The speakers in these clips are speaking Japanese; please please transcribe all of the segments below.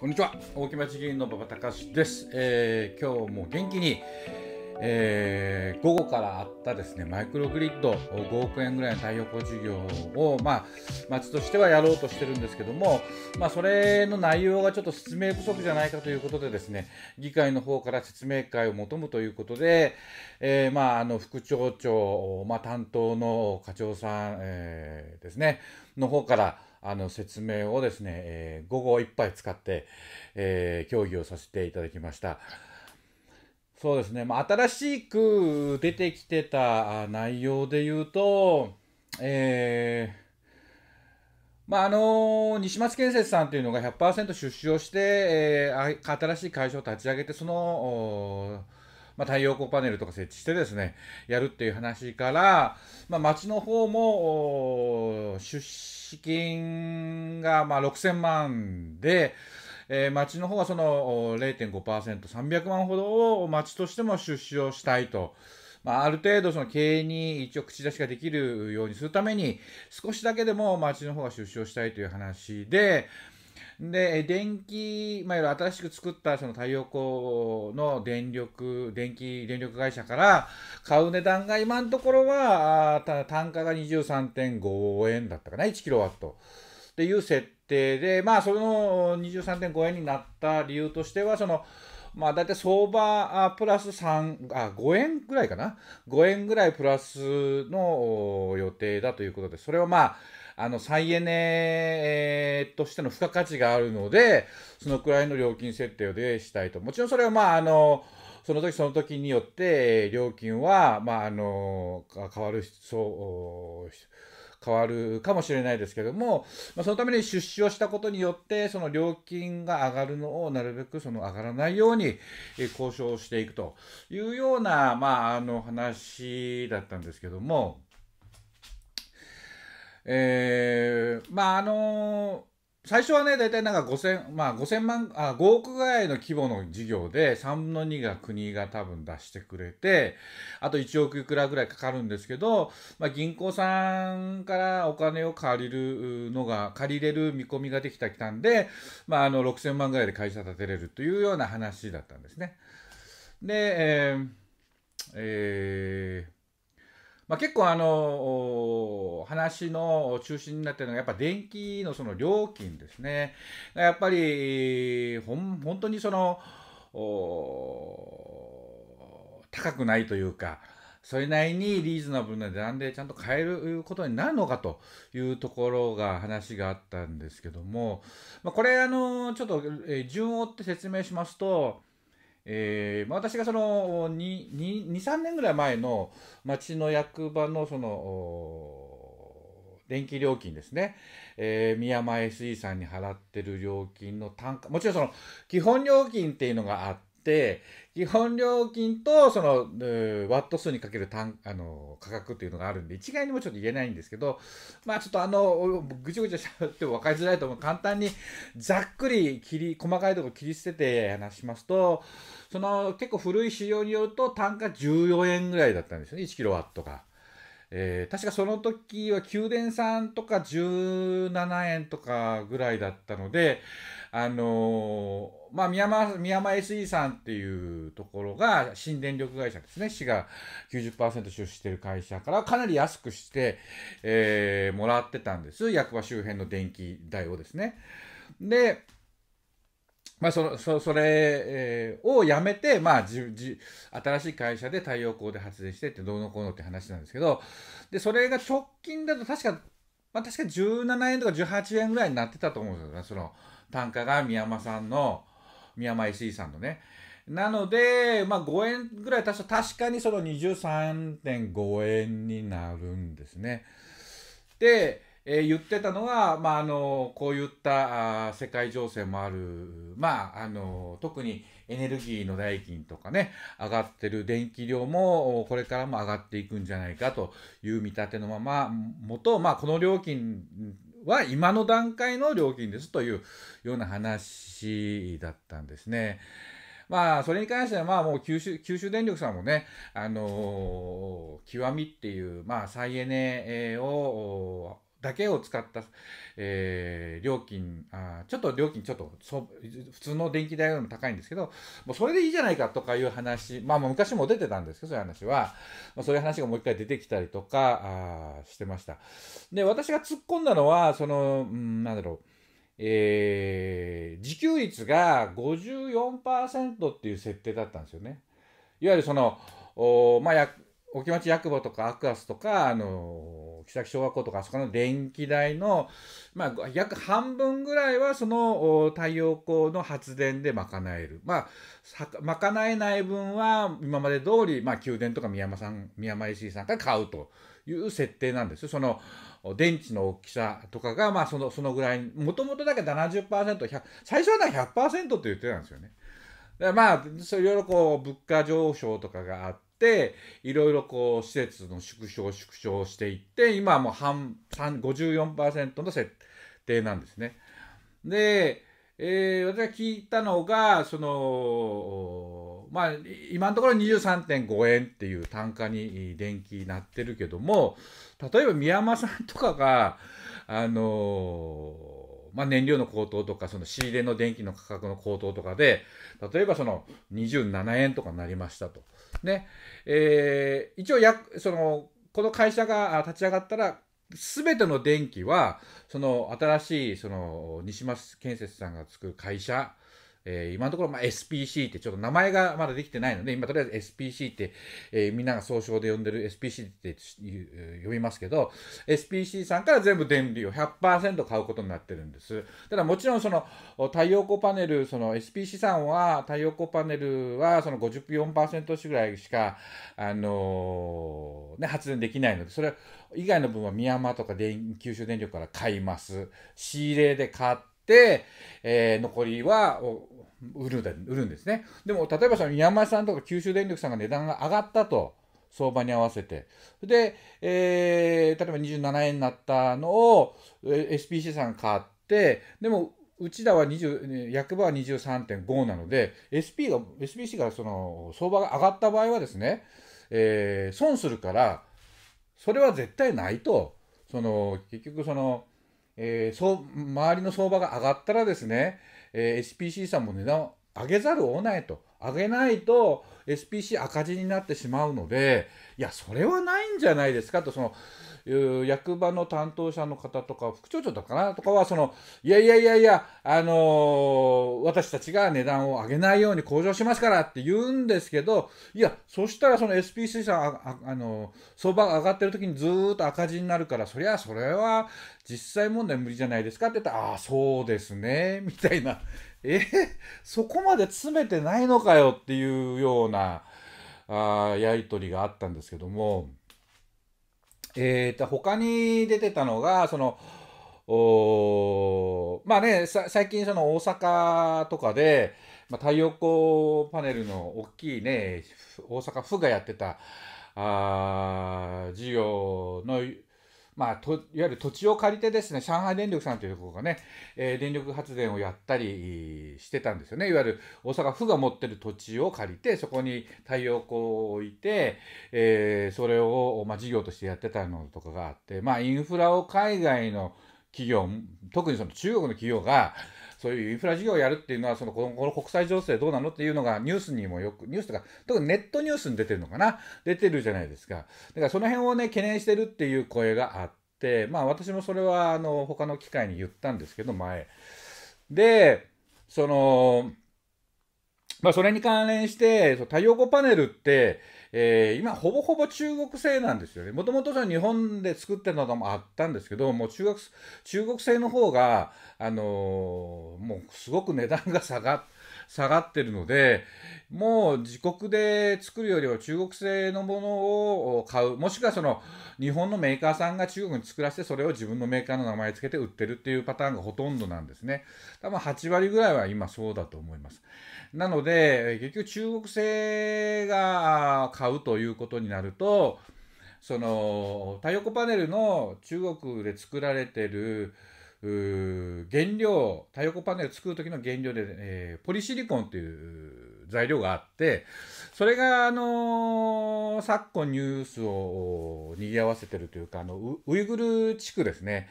こんにちは大木町議員の馬場隆です、えー、今日も元気に、えー、午後からあったですねマイクログリッド5億円ぐらいの太陽光事業を、まあ、町としてはやろうとしてるんですけども、まあ、それの内容がちょっと説明不足じゃないかということでですね議会の方から説明会を求むということで、えー、まあ、あの副町長、まあ、担当の課長さん、えですねの方からあの説明をですね、えー、午後いっぱい使って、えー、協議をさせていただきました。そうですね、まあ、新しく出てきてた内容で言うと、えーまあ、あの西松建設さんというのが100%出資をして、えー、新しい会社を立ち上げて、その、まあ、太陽光パネルとか設置してですね、やるっていう話から、まあ、町の方も出資資金がまあ6000万で、えー、町の方がその0.5%、300万ほどを町としても出資をしたいと。まあ、ある程度その経営に一応口出しができるようにするために、少しだけでも町の方が出資をしたいという話で、で、電気、まあ、い新しく作ったその太陽光の電力、電気、電力会社から買う値段が今のところは、あ単価が23.5円だったかな、1キロワット。っていう設定で、まあ、その23.5円になった理由としては、その、まあ、大体相場プラス3あ、5円ぐらいかな、5円ぐらいプラスの予定だということで、それをまあ、あの、再エネとしての付加価値があるので、そのくらいの料金設定でしたいと。もちろんそれは、まあ、あの、その時その時によって、料金は、まあ、あの、変わる、そう、変わるかもしれないですけども、まあ、そのために出資をしたことによって、その料金が上がるのをなるべくその上がらないように交渉していくというような、まあ、あの話だったんですけども、えー、まああのー、最初はね大体なんか5000、まあ、5000万あ5億ぐらいの規模の事業で3分の2が国が多分出してくれてあと1億いくらぐらいかかるんですけど、まあ、銀行さんからお金を借りるのが借りれる見込みができたきたんで、まあ、あの6000万ぐらいで会社建てれるというような話だったんですね。で、えーえーまあ、結構あの話の中心になってるのがやっぱ電気のその料金ですね。やっぱり本当にその高くないというか。それなりにリーズナブルな値段でちゃんと買えることになるのかというところが話があったんですけども、まあ、これあのちょっと順を追って説明しますとえーまあ、私がその23年ぐらい前の町の役場のその電気料金ですね、えー、宮前水産に払ってる料金の単価もちろんその基本料金っていうのがあって、基本料金とそのワット数にかける単あの価格というのがあるんで、一概にもちょっと言えないんですけど、まあちょっとあの、ぐちゃぐちゃしゃべっても分かりづらいと思う簡単にざっくり切り、細かいところ切り捨てて話しますと、その結構古い資料によると単価14円ぐらいだったんですよね、1キロワットが。えー、確かその時は宮殿さんとか17円とかぐらいだったので、あのーまあ、宮間、宮間 SE さんっていうところが、新電力会社ですね。市が90%出資してる会社からかなり安くして、えー、もらってたんです。役場周辺の電気代をですね。で、まあ、その、そ、それ、えをやめて、まあ、じ、じ、新しい会社で太陽光で発電してってどうのこうのって話なんですけど、で、それが直近だと確か、まあ、確か17円とか18円ぐらいになってたと思うんですよね。その、単価が宮間さんの、宮前水産のね。なので、まあ、5円ぐらい足すと確かにその23.5円になるんですね。で、えー、言ってたのは、まあ、あのこういった世界情勢もある、まあ、あの特にエネルギーの代金とかね上がってる電気量もこれからも上がっていくんじゃないかという見立てのままもと、まあ、この料金は今の段階の料金ですというような話だったんですね。まあ、それに関しては、まあ、もう九州、九州電力さんもね、あのー、極みっていう、まあ、再エネを、だけを使った、えー、料金あ、ちょっと料金ちょっとそ普通の電気代よりも高いんですけど、もうそれでいいじゃないかとかいう話、まあ昔も出てたんですけど、そういう話は、まあ、そういう話がもう一回出てきたりとかあしてました。で、私が突っ込んだのは、その、うん、なんだろう、えー、自給率が54%っていう設定だったんですよね。いわゆるその、おまあ、やお気持ち役場とかアクアスとか、あのー木小学校とかあそこの電気代の、まあ、約半分ぐらいはその太陽光の発電で賄える、まあ、賄えない分は今まで通り、まあ、宮殿とか宮山さん宮山石井さんが買うという設定なんですよ。その電池の大きさとかが、まあ、そのそのぐらいもともとだけ 70%100 最初は100%って言ってたんですよね。まあ、いろいろこう物価上昇とかがあって、いろいろこう、施設の縮小、縮小していって、今はもう半、54%の設定なんですね。で、えー、私が聞いたのが、その、まあ、今のところ23.5円っていう単価に電気なってるけども、例えば宮山さんとかが、あのー、まあ、燃料の高騰とか、その仕入れの電気の価格の高騰とかで、例えばその27円とかになりましたと。ねえー、一応やそのこの会社が立ち上がったら全ての電気はその新しいその西松建設さんが作る会社えー、今のところ、まあ、SPC ってちょっと名前がまだできてないので、今とりあえず SPC って、えー、みんなが総称で呼んでる SPC って呼びますけど、SPC さんから全部電流を100%買うことになってるんです。ただもちろんその太陽光パネル、その SPC さんは太陽光パネルはその54%ぐらいしか、あのー、ね、発電できないので、それ以外の分はミヤマとか電九州電力から買います。仕入れで買って、えー、残りは売る売るんですね。でも、例えばその山さんとか九州電力さんが値段が上がったと、相場に合わせて。で、えー、例えば27円になったのを、SPC さんが買って、でも、うちだは20、役場は23.5なので、SP が、SPC がその相場が上がった場合はですね、えー、損するから、それは絶対ないと、その、結局その、えー、そう周りの相場が上がったらですね、えー、SPC さんも値段を上げざるを得ないと。上げないと SPC 赤字になってしまうので、いや、それはないんじゃないですかと、その、役場の担当者の方とか副町長だかなとかはそのいやいやいやいや、あのー、私たちが値段を上げないように向上しますからって言うんですけどいやそしたらその SPC さんあ、あのー、相場が上がってる時にずっと赤字になるからそりゃそれは実際問題無理じゃないですかって言ったらああそうですねみたいなえそこまで詰めてないのかよっていうようなあやり取りがあったんですけども。えー、と他に出てたのがそのおまあね最近その大阪とかで、まあ、太陽光パネルの大きいね大阪府がやってたあ事業のまあ、といわゆる土地を借りてですね、上海電力さんというところがね、えー、電力発電をやったりしてたんですよね。いわゆる大阪府が持ってる土地を借りて、そこに太陽光を置いて、えー、それを、まあ、事業としてやってたのとかがあって、まあ、インフラを海外の企業、特にその中国の企業が、そういうインフラ事業をやるっていうのは、そのこの国際情勢どうなのっていうのがニュースにもよく、ニュースとか、特にネットニュースに出てるのかな、出てるじゃないですか。だからその辺をね、懸念してるっていう声があって、、まあ私もそれはあの他の機会に言ったんですけど、前。で、その、まあそれに関連して、太陽光パネルって、えー、今ほぼほぼ中国製なんですよね。もともと日本で作ってたのもあったんですけど、もう中国中国製の方が、あのー、もうすごく値段が下がって、下がってるので、もう自国で作るよりは中国製のものを買う、もしくはその日本のメーカーさんが中国に作らせて、それを自分のメーカーの名前つけて売ってるっていうパターンがほとんどなんですね。多分8割ぐらいは今そうだと思います。なので、結局中国製が買うということになると、その太陽光パネルの中国で作られてる原料太陽光パネル作る時の原料で、えー、ポリシリコンという材料があってそれが、あのー、昨今ニュースをにぎわせてるというかあのウイグル地区ですね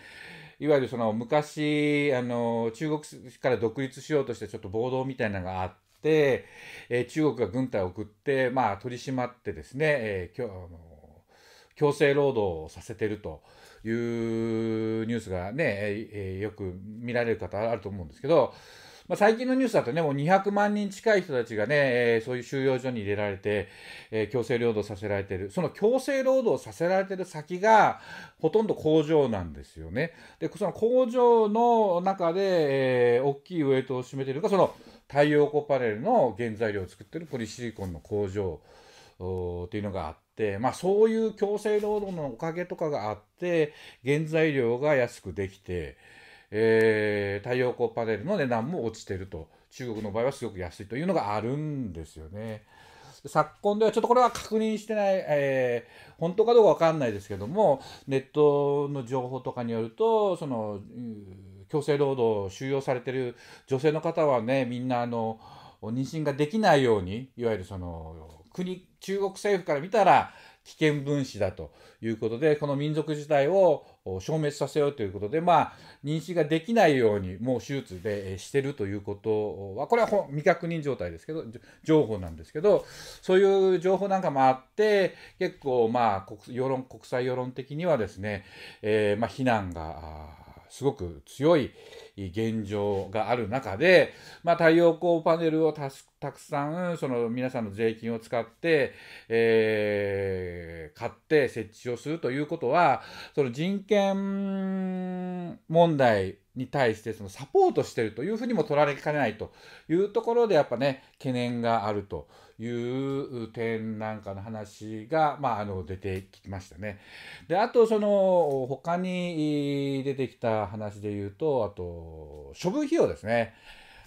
いわゆるその昔、あのー、中国から独立しようとしてちょっと暴動みたいなのがあって。えー、中国が軍隊を送って、まあ、取り締まってですね、えー、今日強制労働をさせてるというニュースがね、えー、よく見られる方あると思うんですけど、まあ、最近のニュースだとね、もう200万人近い人たちがね、えー、そういう収容所に入れられて、えー、強制労働させられてる。その強制労働させられてる先が、ほとんど工場なんですよね。で、その工場の中で、えー、大きいウエイトを占めてるのが、その太陽光パネルの原材料を作ってるポリシリコンの工場っていうのがあって、、まあ、そういう強制労働のおかげとかがあって原材料が安くできて、えー、太陽光パネルの値段も落ちてると中国の場合はすごく安いというのがあるんですよね。昨今ではちょっとこれは確認してない、えー、本当かどうか分かんないですけどもネットの情報とかによるとその強制労働収容されてる女性の方はねみんなあの妊娠ができないようにいわゆるその国、中国政府から見たら危険分子だということで、この民族自体を消滅させようということで、まあ、認識ができないようにもう手術でしてるということは、これは未確認状態ですけど、情報なんですけど、そういう情報なんかもあって、結構、まあ、世論、国際世論的にはですね、えー、まあ、非難が、すごく強い現状がある中で、まあ、太陽光パネルをたくさんその皆さんの税金を使って、えー、買って設置をするということはその人権問題に対してそのサポートしてるというふうにも取られかねないというところでやっぱね懸念があるという点なんかの話が、まあ、あの出てきましたね。であとその他に出てきた話で言うとあと処分費用ですね。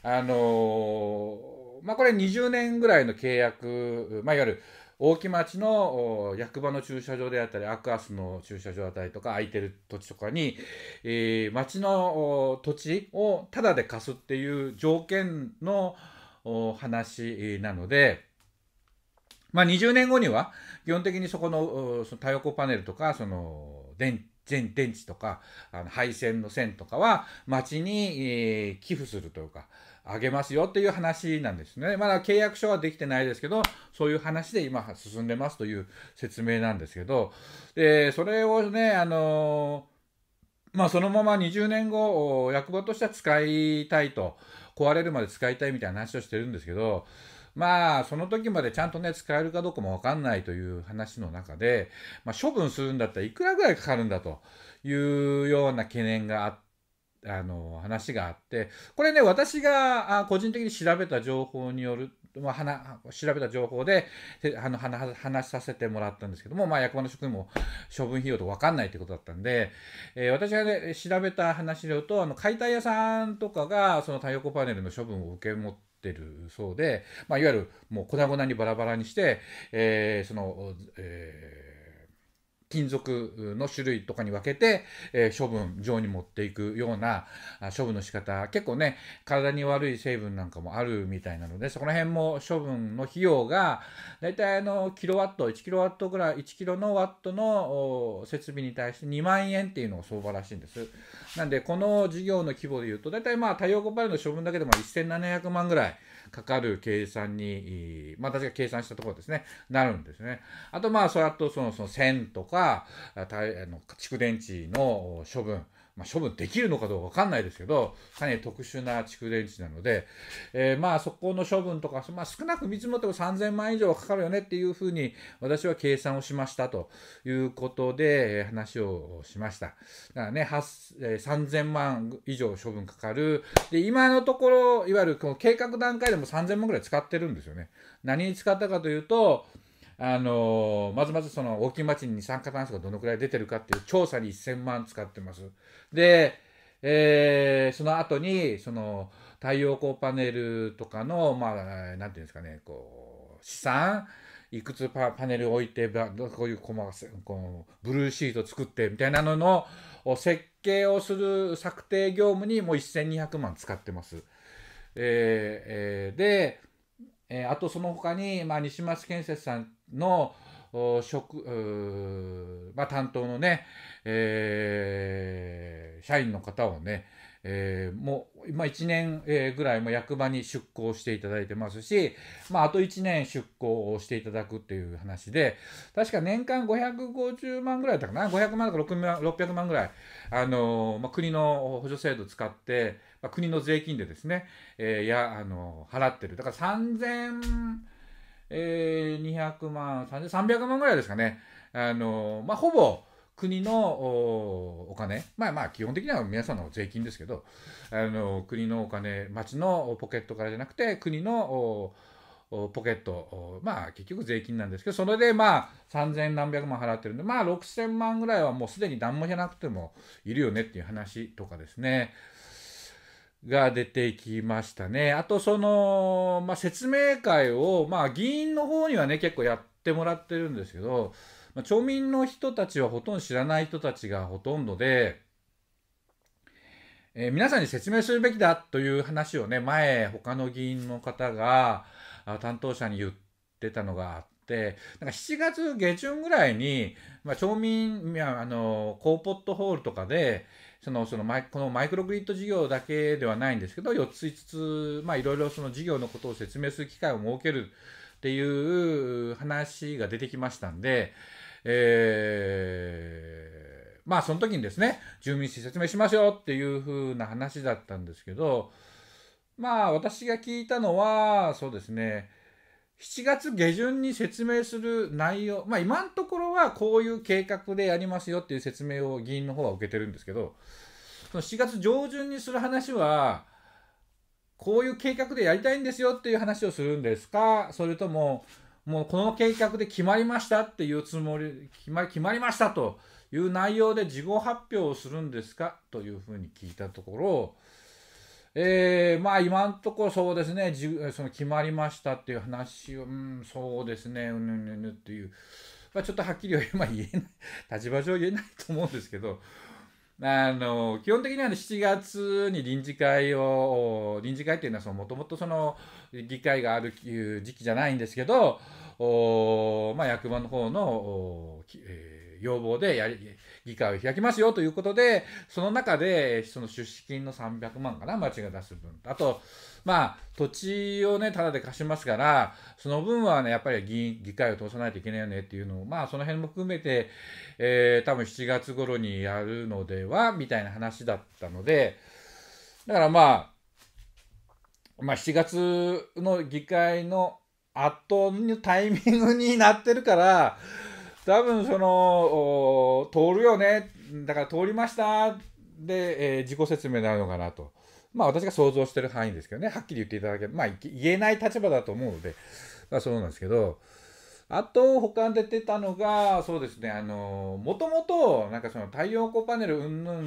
あのまあ、これ20年ぐらいの契約、まあ、いわゆる大木町の役場の駐車場であったり、アクアスの駐車場あたりとか、空いてる土地とかに、えー、町の土地をタダで貸すっていう条件の話なので、まあ、20年後には、基本的にそこのその太陽光パネルとか、その電全電池とかあの配線の線とかは町に、えー、寄付するというかあげますよっていう話なんですね。まだ契約書はできてないですけどそういう話で今進んでますという説明なんですけどでそれをねあのー、まあ、そのまま20年後役場としては使いたいと壊れるまで使いたいみたいな話をしてるんですけどまあ、その時までちゃんとね、使えるかどうかもわかんないという話の中で、まあ、処分するんだったらいくらぐらいかかるんだというような懸念があって、あの、話があって、これね、私が個人的に調べた情報による、まあ、は調べた情報で、あの、話させてもらったんですけども、まあ、役場の職員も処分費用と分かんないってことだったんで、えー、私がね、調べた話によると、あの、解体屋さんとかが、その太陽光パネルの処分を受け持って、ってるそうで、まあ、いわゆるもう粉々にバラバラにして、えー、その、えー金属の種類とかに分けて、え処分場に持っていくような処分の仕方結構ね体に悪い成分なんかもあるみたいなのでそこら辺も処分の費用が大体あのキロワット1キロワットぐらい1キロのワットの設備に対して2万円っていうのが相場らしいんです。なんでこの事業の規模でいうと大体まあ太陽光パネルの処分だけでも1700万ぐらい。かかる計算に、まあ、私が計算したところですね、なるんですね。あと、まあ、それとその、その線とか、あの蓄電池の処分、まあ、処分できるのかどうかわかんないですけど、かなり特殊な蓄電池なので、えー、まあそこの処分とか、まあ、少なく見積もっても3000万以上はかかるよねっていうふうに私は計算をしましたということで、え話をしました。だからね、え3000万以上処分かかる。で、今のところ、いわゆるこの計画段階でも3000万ぐらい使ってるんですよね。何に使ったかというと、あのまずまずその大きい町に二酸化炭素がどのくらい出てるかっていう調査に1000万使ってます。で、えー、その後にその太陽光パネルとかのまあなんていうんですかねこう資産いくつパネル置いてこういう細かこうブルーシート作ってみたいなのの設計をする策定業務にもう1200万使ってます。えーえー、で、えー、あとその他に、まあ、西松建設さんの職、まあ、担当のね、えー、社員の方をね、えー、もう今1年、ぐらいも役場に出向していただいてますし、まあ、あと1年出向をしていただくっていう話で確か年間550万ぐらいだったかな500万とか600万ぐらい、あのー、まあ、国の補助制度使って、まあ、国の税金でですね、えー、や、あのー、払ってるだから3000えー、200万、300万ぐらいですかね。あの、まあ、ほぼ、国のお金、まあまあ基本的には皆さんの税金ですけど、あの国のお金、町のポケットからじゃなくて、国のポケット、まあ結局税金なんですけど、それでまあ3000何百万払ってるんで、まあ6000万ぐらいはもうすでに何もじゃなくてもいるよねっていう話とかですね、が出てきましたね。あとその、まあ、説明会を、まあ、議員の方にはね結構やってもらってるんですけど、まあ、町民の人たちはほとんど知らない人たちがほとんどで、えー、皆さんに説明するべきだという話をね前他の議員の方が担当者に言ってたのがあって。なんか7月下旬ぐらいに、まあ、町民あのコーポットホールとかで、そのそのマイこのマイクログリッド事業だけではないんですけど、4つ、5つ、まあ、いろいろその事業のことを説明する機会を設けるっていう話が出てきましたんで、えー、まあ、その時にですね、住民説明しましょうっていう風な話だったんですけど、まあ、私が聞いたのは、そうですね、7月下旬に説明する内容、まあ、今のところはこういう計画でやりますよっていう説明を議員の方は受けてるんですけど、その7月上旬にする話は、こういう計画でやりたいんですよっていう話をするんですか、それとも、もうこの計画で決まりましたっていうつもり、決まり決まりましたという内容で事後発表をするんですかというふうに聞いたところ、えー、まあ今のところそうですね、じその決まりましたっていう話を、うん、そうですね、うぬぬぬっていう、まあ、ちょっとはっきりは今 言えない、立場上言えないと思うんですけど、あの基本的には、ね、7月に臨時会を、臨時会っていうのはもともとその議会がある時期じゃないんですけど、おまあ、役場の方の、おえー、要望でやり議会を開きますよということで、その中で、その出資金の300万かな、町が出す分。あと、まあ、土地をね、ただで貸しますから、その分はね、やっぱり議員、議会を通さないといけないよねっていうのを、まあ、その辺も含めて、えー、多分7月頃にやるのでは、みたいな話だったので、だからまあ、まあ、7月の議会の後のタイミングになってるから、多分その通るよねだから通りましたで、えー、自己説明になるのかなとまあ私が想像してる範囲ですけどねはっきり言っていただけまあ言えない立場だと思うので、まあ、そうなんですけどあと他に出てたのがそうですねあのもともとなんかその太陽光パネル云々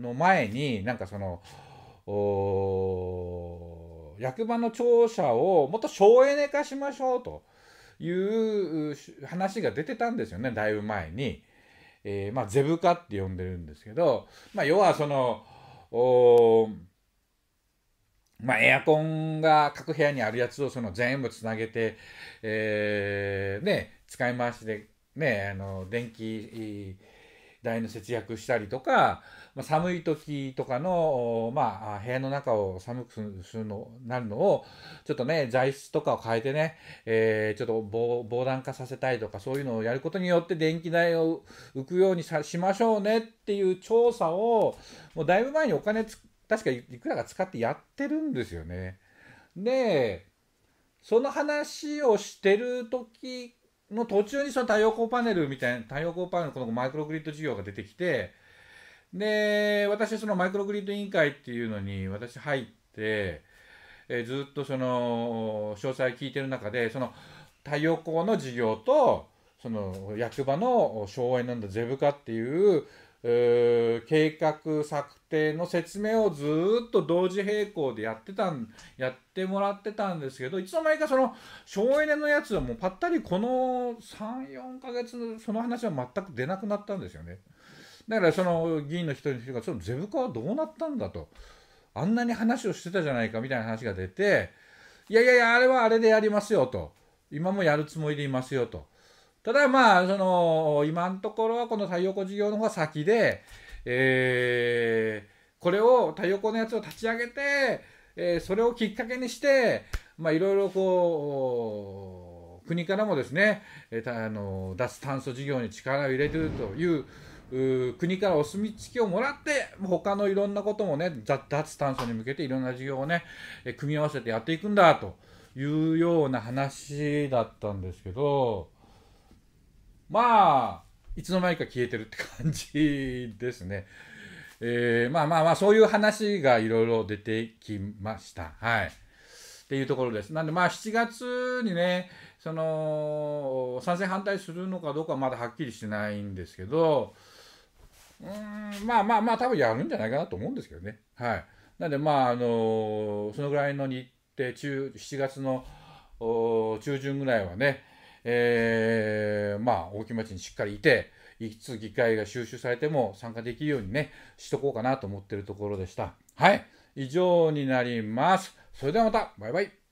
の前になんかその役場の庁舎をもっと省エネ化しましょうと。いう話が出てたんですよねだいぶ前に。えー、まあ、ゼブカって呼んでるんですけど、まあ、要はそのまあ、エアコンが各部屋にあるやつをその全部つなげて、えーね、使い回しで、ね、あの電気代の節約したりとか、まあ、寒い時とかの、まあ、部屋の中を寒くするのなるのをちょっとね材質とかを変えてね、えー、ちょっと防防弾化させたいとかそういうのをやることによって電気代を浮くようにさしましょうねっていう調査をもうだいぶ前にお金つ確かいくらか使ってやってるんですよね。でその話をしてる時の途中にその太陽光パネルみたいな太陽光パネルこのマイクログリッド事業が出てきてで私そのマイクログリッド委員会っていうのに私入って、えー、ずっとその詳細聞いてる中でその太陽光の事業とその役場の省エネのゼブ化っていう、え計画策定の説明をずっと同時並行でやってたんやってもらってたんですけどいつの間にかその省エネのやつはもうぱったりこの34ヶ月その話は全く出なくなったんですよね。だからその議員の一人の人がそのゼブカはどうなったんだとあんなに話をしてたじゃないかみたいな話が出ていやいやいやあれはあれでやりますよと今もやるつもりでいますよとただまあその今のところはこの太陽光事業の方が先で、えー、これを太陽光のやつを立ち上げて、えー、それをきっかけにしてまあいろいろこう国からもですね、えー、あの脱炭素事業に力を入れてるという、国からお墨付きをもらって他のいろんなこともね脱炭素に向けていろんな事業をね組み合わせてやっていくんだというような話だったんですけどまあいつの間にか消えてるって感じですね。えー、まあまあまあそういう話がいろいろ出てきました。はい。っていうところです。なんでまあ7月にね、その賛成反対するのかどうかはまだはっきりしてないんですけど、うんまあまあまあ多分やるんじゃないかなと思うんですけどね。はい、なんでまああのそのぐらいの日程中7月の中旬ぐらいはね、えー、まあ大木町にしっかりいていつ議会が収集されても参加できるようにねしとこうかなと思ってるところでした。はい以上になります。それではまたバイバイ